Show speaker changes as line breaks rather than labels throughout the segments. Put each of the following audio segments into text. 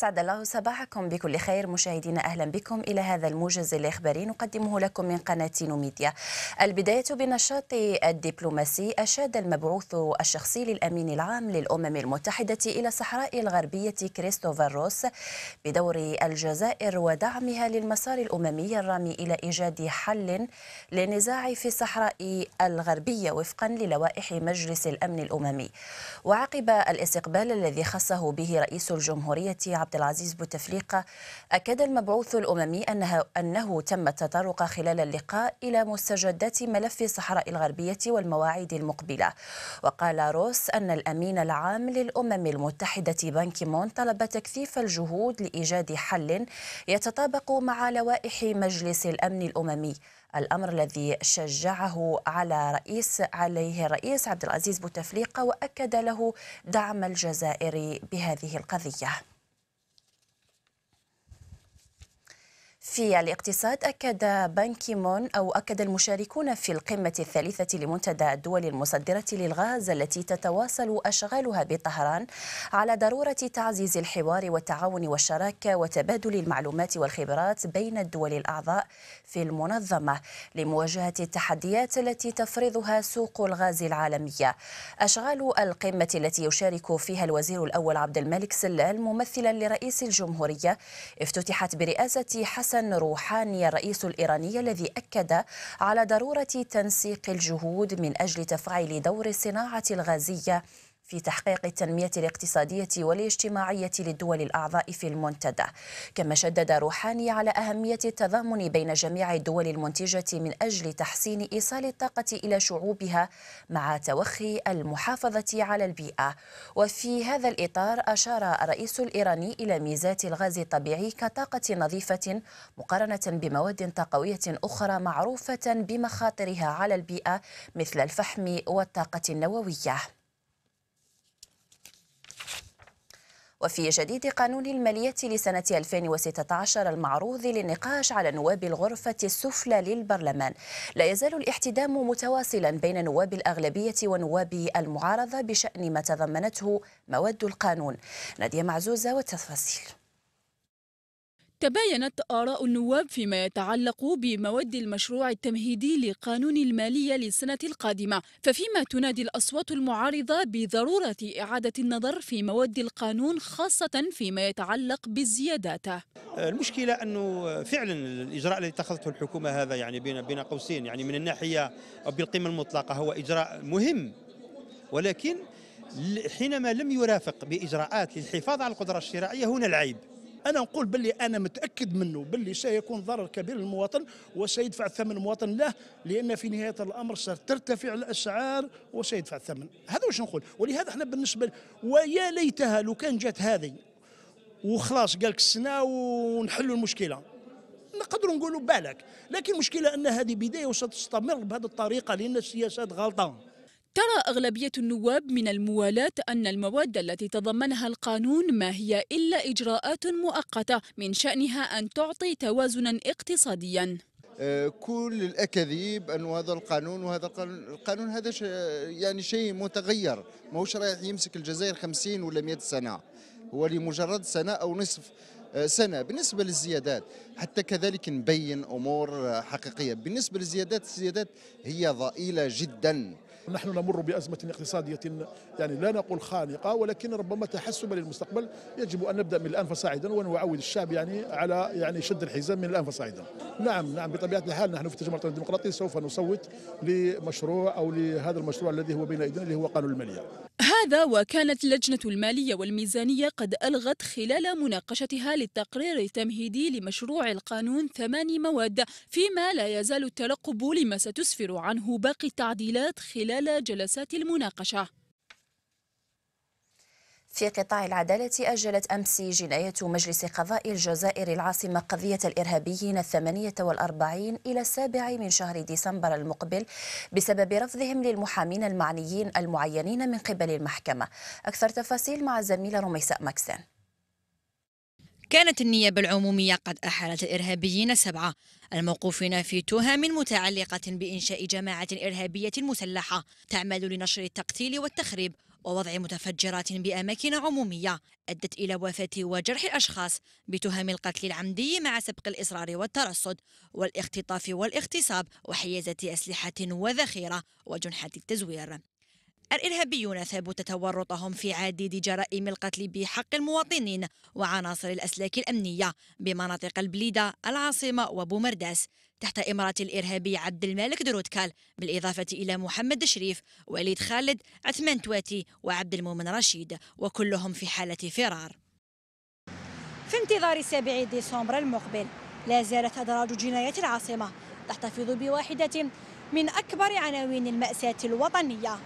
أسعد الله صباحكم بكل خير مشاهدينا أهلا بكم إلى هذا الموجز الإخباري نقدمه لكم من قناة نوميديا البداية بنشاط الدبلوماسي أشاد المبعوث الشخصي للأمين العام للأمم المتحدة إلى الصحراء الغربية كريستوفر روس بدور الجزائر ودعمها للمسار الأممي الرامي إلى إيجاد حل للنزاع في الصحراء الغربية وفقا للوائح مجلس الأمن الأممي وعقب الاستقبال الذي خصه به رئيس الجمهورية عبد عبد العزيز بوتفليقة أكد المبعوث الأممي أنها أنه تم التطرق خلال اللقاء إلى مستجدات ملف الصحراء الغربية والمواعيد المقبلة وقال روس أن الأمين العام للأمم المتحدة مون طلب تكثيف الجهود لإيجاد حل يتطابق مع لوائح مجلس الأمن الأممي الامر الذي شجعه على رئيس عليه الرئيس عبد العزيز بوتفليقه واكد له دعم الجزائر بهذه القضيه في الاقتصاد أكد بانكيمون أو أكد المشاركون في القمة الثالثة لمنتدى الدول المصدرة للغاز التي تتواصل أشغالها بطهران على ضرورة تعزيز الحوار والتعاون والشراكة وتبادل المعلومات والخبرات بين الدول الأعضاء في المنظمة لمواجهة التحديات التي تفرضها سوق الغاز العالمية أشغال القمة التي يشارك فيها الوزير الأول عبد الملك سلال ممثلا لرئيس الجمهورية افتتحت برئاسة حسن حسن روحاني الرئيس الإيراني الذي أكد على ضرورة تنسيق الجهود من أجل تفعيل دور الصناعة الغازية في تحقيق التنمية الاقتصادية والاجتماعية للدول الأعضاء في المنتدى كما شدد روحاني على أهمية التضامن بين جميع الدول المنتجة من أجل تحسين إيصال الطاقة إلى شعوبها مع توخي المحافظة على البيئة وفي هذا الإطار أشار الرئيس الإيراني إلى ميزات الغاز الطبيعي كطاقة نظيفة مقارنة بمواد طاقوية أخرى معروفة بمخاطرها على البيئة مثل الفحم والطاقة النووية وفي جديد قانون المالية لسنة 2016 المعروض للنقاش على نواب الغرفة السفلى للبرلمان لا يزال الاحتدام متواصلا بين نواب الأغلبية ونواب المعارضة بشأن ما تضمنته مواد القانون نادية معزوزة والتفاصيل تباينت آراء النواب فيما يتعلق بمواد المشروع التمهيدي لقانون المالية للسنة القادمة ففيما تنادي الأصوات المعارضة بضرورة إعادة النظر في مواد القانون خاصة فيما يتعلق بالزيادات
المشكلة أنه فعلا الإجراء الذي اتخذته الحكومة هذا يعني بين بين قوسين يعني من الناحية أو بالقيمة المطلقة هو إجراء مهم ولكن
حينما لم يرافق بإجراءات للحفاظ على القدرة الشرائية هنا العيب انا نقول باللي انا متاكد منه باللي سيكون ضرر كبير للمواطن وسيدفع الثمن المواطن له لان في نهايه الامر سترتفع الاسعار وسيدفع الثمن هذا واش نقول ولهذا احنا بالنسبه ويا ليتها لو كان جات هذه وخلاص قالك السنه ونحلوا المشكله نقدروا نقولوا بالك لكن المشكله ان هذه بدايه وستستمر بهذه الطريقه لان السياسات غلطه
ترى أغلبية النواب من الموالاة أن المواد التي تضمنها القانون ما هي إلا إجراءات مؤقتة من شأنها أن تعطي توازنا اقتصاديا
أه، كل الاكاذيب انه هذا القانون وهذا القانون القانون هذا يعني شيء متغير
ماهوش رايح يمسك الجزائر 50 ولا 100 سنه هو لمجرد سنه او نصف أه، سنه بالنسبه للزيادات حتى كذلك نبين امور حقيقيه بالنسبه للزيادات الزيادات هي ضئيله جدا نحن نمر بأزمة اقتصادية يعني لا نقول خانقة ولكن ربما تحسبا للمستقبل يجب أن نبدأ من الآن فصاعدا ونعود الشعب يعني على يعني شد الحزام من الآن فصاعدا نعم نعم بطبيعة الحال نحن في التجمع الوطني الديمقراطي سوف نصوت لمشروع أو لهذا المشروع الذي هو بين أيدينا اللي هو قانون المالية
هذا وكانت لجنة المالية والميزانية قد ألغت خلال مناقشتها للتقرير التمهيدي لمشروع القانون ثماني مواد فيما لا يزال الترقب لما ستسفر عنه باقي التعديلات خلال جلسات المناقشة في قطاع العدالة أجلت أمس جناية مجلس قضاء الجزائر العاصمة قضية الإرهابيين الثمانية والأربعين إلى السابع من شهر ديسمبر المقبل بسبب رفضهم للمحامين المعنيين المعينين من قبل المحكمة أكثر تفاصيل مع الزميلة رميساء مكسان
كانت النيابة العمومية قد أحالت الإرهابيين سبعة الموقوفين في تهم متعلقة بإنشاء جماعة إرهابية مسلحة تعمل لنشر التقتيل والتخريب ووضع متفجرات بأماكن عمومية أدت إلى وفاة وجرح أشخاص بتهم القتل العمدي مع سبق الإصرار والترصد والاختطاف والاغتصاب وحيازة أسلحة وذخيرة وجنحة التزوير الإرهابيون ثابوا تورطهم في عديد جرائم القتل بحق المواطنين وعناصر الأسلاك الأمنية بمناطق البليدة العاصمة وبومرداس تحت إمارة الإرهابي عبد الملك درودكال بالإضافة إلى محمد شريف وليد خالد عثمان تواتي وعبد المؤمن رشيد وكلهم في حالة فرار في انتظار 7 ديسمبر المقبل لا زالت أدراج جنايات العاصمة تحتفظ بواحدة من أكبر عناوين المأساة الوطنية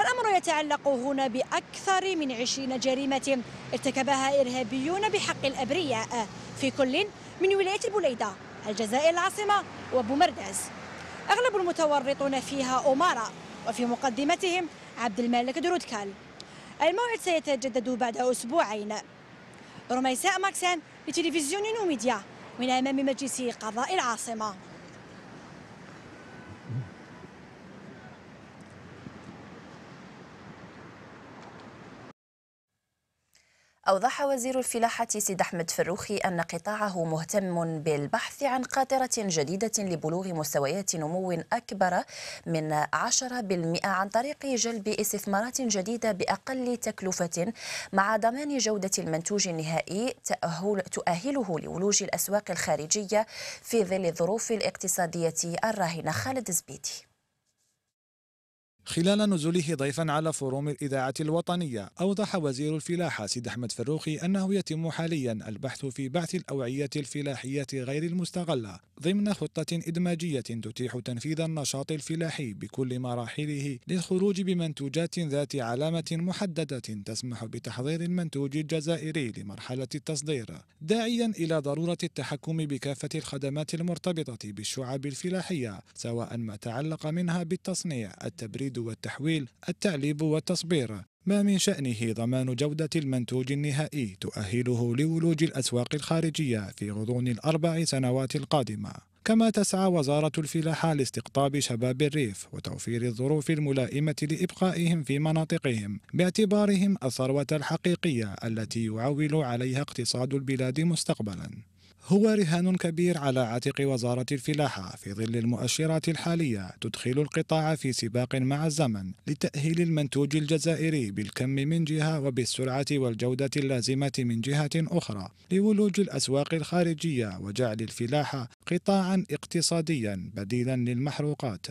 الأمر يتعلق هنا بأكثر من 20 جريمة ارتكبها إرهابيون بحق الأبرياء في كل من ولاية البليدة الجزائر العاصمة وبومرداس أغلب المتورطون فيها أمارة وفي مقدمتهم عبد الملك درودكال الموعد سيتجدد بعد أسبوعين رميساء ماكسان لتلفزيون وميديا من أمام مجلس قضاء العاصمة
أوضح وزير الفلاحة سيد أحمد فروخي أن قطاعه مهتم بالبحث عن قاطرة جديدة لبلوغ مستويات نمو أكبر من 10% عن طريق جلب استثمارات جديدة بأقل تكلفة مع ضمان جودة المنتوج النهائي تأهل تؤهله لولوج الأسواق الخارجية في ظل الظروف الاقتصادية الراهنة خالد زبيدي
خلال نزوله ضيفا على فوروم الإذاعة الوطنية أوضح وزير الفلاحة سيد أحمد فروخي أنه يتم حاليا البحث في بعث الأوعية الفلاحية غير المستغلة ضمن خطة إدماجية تتيح تنفيذ النشاط الفلاحي بكل مراحله للخروج بمنتوجات ذات علامة محددة تسمح بتحضير المنتوج الجزائري لمرحلة التصدير داعيا إلى ضرورة التحكم بكافة الخدمات المرتبطة بالشعب الفلاحية سواء ما تعلق منها بالتصنيع التبريد والتحويل التعليب والتصبير ما من شأنه ضمان جودة المنتوج النهائي تؤهله لولوج الأسواق الخارجية في غضون الأربع سنوات القادمة كما تسعى وزارة الفلاحة لاستقطاب شباب الريف وتوفير الظروف الملائمة لإبقائهم في مناطقهم باعتبارهم الثروة الحقيقية التي يعول عليها اقتصاد البلاد مستقبلاً هو رهان كبير على عاتق وزارة الفلاحة في ظل المؤشرات الحالية تدخل القطاع في سباق مع الزمن لتأهيل المنتوج الجزائري بالكم من جهة وبالسرعة والجودة اللازمة من جهة أخرى لولوج الأسواق الخارجية وجعل الفلاحة قطاعا اقتصاديا بديلا للمحروقات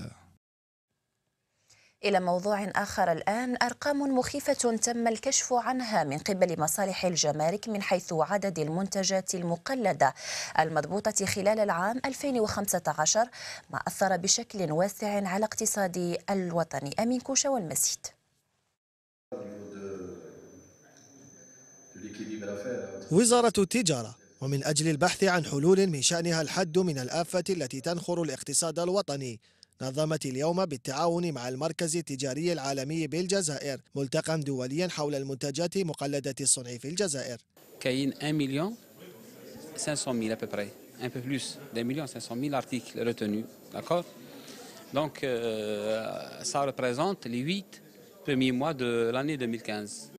إلى موضوع آخر الآن أرقام مخيفة تم الكشف عنها من قبل مصالح الجمارك من حيث عدد المنتجات المقلدة المضبوطة خلال العام 2015 ما أثر بشكل واسع على اقتصاد الوطن أمين كوشا والمسيد
وزارة التجارة ومن أجل البحث عن حلول من شأنها الحد من الآفة التي تنخر الاقتصاد الوطني نظمت اليوم بالتعاون مع المركز التجاري العالمي بالجزائر ملتقى دوليا حول المنتجات مقلدة الصنع في الجزائر
كاين 1 مليون 500 000 à peu près, un peu plus d'un million 500 000 articles retenus, d'accord Donc euh, ça représente les 8 premiers mois de l'année 2015.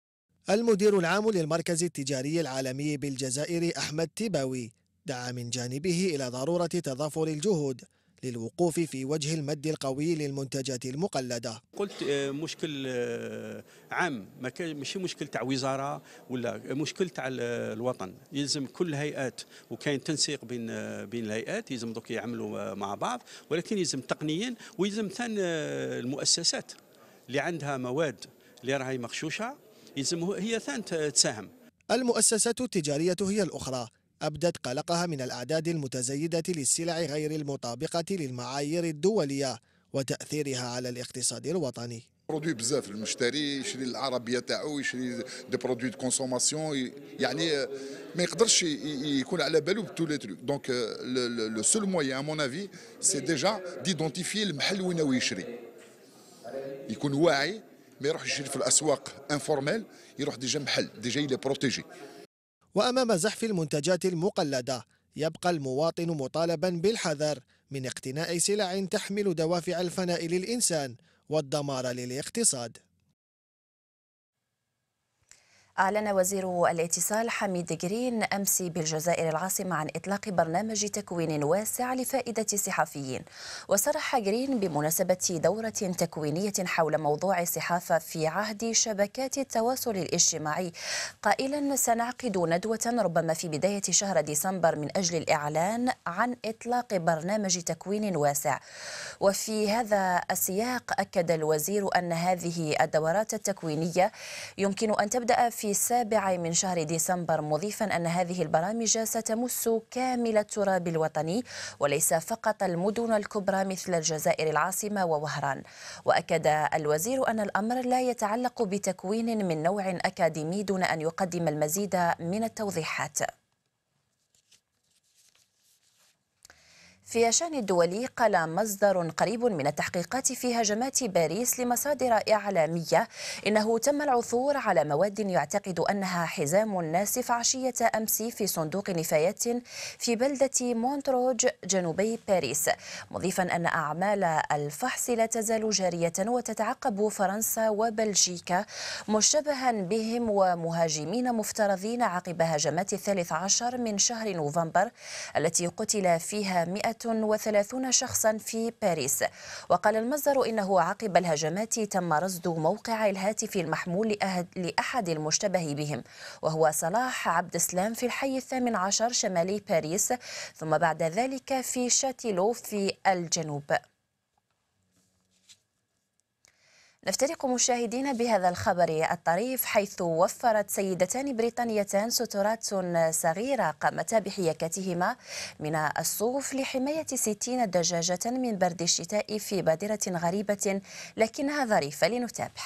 المدير العام للمركز التجاري العالمي بالجزائر أحمد تيباوي دعا من جانبه إلى ضرورة تضافر الجهود للوقوف في وجه المد القوي للمنتجات المقلدة قلت آه، مشكل آه، عام ماشي مشكل تاع وزارة ولا مشكل تاع الوطن يلزم كل هيئات وكاين تنسيق بين آه، بين الهيئات يلزم دوك يعملوا مع بعض ولكن يلزم تقنيا ويلزم ثان المؤسسات اللي عندها مواد اللي راهي مغشوشه يلزم هي ثان تساهم المؤسسات التجارية هي الأخرى أبدت قلقها من الأعداد المتزايدة للسلع غير المطابقة للمعايير الدولية وتأثيرها على الاقتصاد الوطني
برودوي بزاف المشتري يشري العربيه تاعو يشري دي برودوي دو كونسوماسيون يعني ما يقدرش يكون على باله بتو لي تروك دونك لو سول ا مون افي سي ديجا ديدونتيفي المحل وين هو يشري يكون واعي ما يروحش يشري في الاسواق انفورميل يروح ديجا محل ديجا يلي بروتيجي وأمام زحف المنتجات
المقلدة يبقى المواطن مطالبا بالحذر من اقتناء سلع تحمل دوافع الفناء للإنسان والدمار للاقتصاد
أعلن وزير الاتصال حميد جرين أمس بالجزائر العاصمة عن إطلاق برنامج تكوين واسع لفائدة الصحفيين وصرح جرين بمناسبة دورة تكوينية حول موضوع الصحافة في عهد شبكات التواصل الاجتماعي قائلا سنعقد ندوة ربما في بداية شهر ديسمبر من أجل الإعلان عن إطلاق برنامج تكوين واسع وفي هذا السياق أكد الوزير أن هذه الدورات التكوينية يمكن أن تبدأ في في السابع من شهر ديسمبر مضيفا أن هذه البرامج ستمس كامل التراب الوطني وليس فقط المدن الكبرى مثل الجزائر العاصمة ووهران وأكد الوزير أن الأمر لا يتعلق بتكوين من نوع أكاديمي دون أن يقدم المزيد من التوضيحات في الشأن الدولي قال مصدر قريب من التحقيقات في هجمات باريس لمصادر إعلامية إنه تم العثور على مواد يعتقد أنها حزام ناسف عشية أمس في صندوق نفايات في بلدة مونتروج جنوبي باريس مضيفا أن أعمال الفحص لا تزال جارية وتتعقب فرنسا وبلجيكا مشتبها بهم ومهاجمين مفترضين عقب هجمات الثالث عشر من شهر نوفمبر التي قتل فيها 100 130 شخصا في باريس وقال المصدر إنه عقب الهجمات تم رصد موقع الهاتف المحمول لأحد المشتبه بهم وهو صلاح عبد السلام في الحي الثامن عشر شمالي باريس ثم بعد ذلك في شاتيلو في الجنوب نفترق مشاهدين بهذا الخبر الطريف حيث وفرت سيدتان بريطانيتان سترات صغيرة قامتا بحياكتهما من الصوف لحماية ستين دجاجة من برد الشتاء في بادرة غريبة لكنها ظريفة لنتابع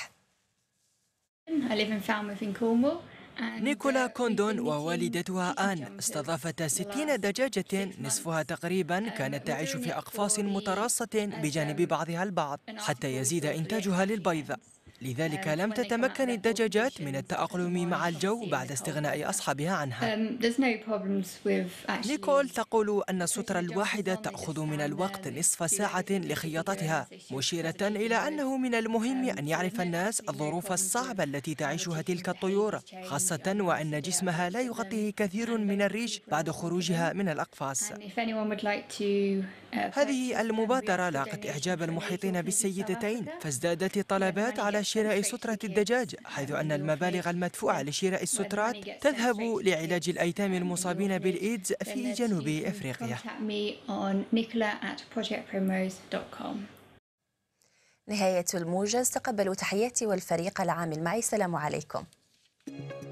I live in Falmouth in Cornwall
نيكولا كوندون ووالدتها آن استضافتا ستين دجاجة نصفها تقريبا كانت تعيش في أقفاص متراصة بجانب بعضها البعض حتى يزيد إنتاجها للبيض لذلك um, لم تتمكن الدجاجات من التأقلم مع الجو بعد استغناء أصحابها
عنها um,
نيكول تقول أن السترة الواحدة تأخذ من الوقت نصف ساعة لخياطتها مشيرة إلى أنه من المهم um, أن يعرف الناس الظروف الصعبة التي تعيشها تلك الطيور خاصة وأن جسمها لا يغطيه كثير من الريش بعد خروجها من الأقفاص uh,
هذه المبادرة لاقت
إعجاب المحيطين بالسيدتين فازدادت الطلبات على شراء سترة الدجاج حيث أن أيوه، المبالغ المدفوعة لشراء السترات تذهب لعلاج الأيتام المصابين بالإيدز في جنوب أفريقيا
نهاية الموجز تقبلوا تحياتي والفريق العامل معي سلام عليكم Thank you.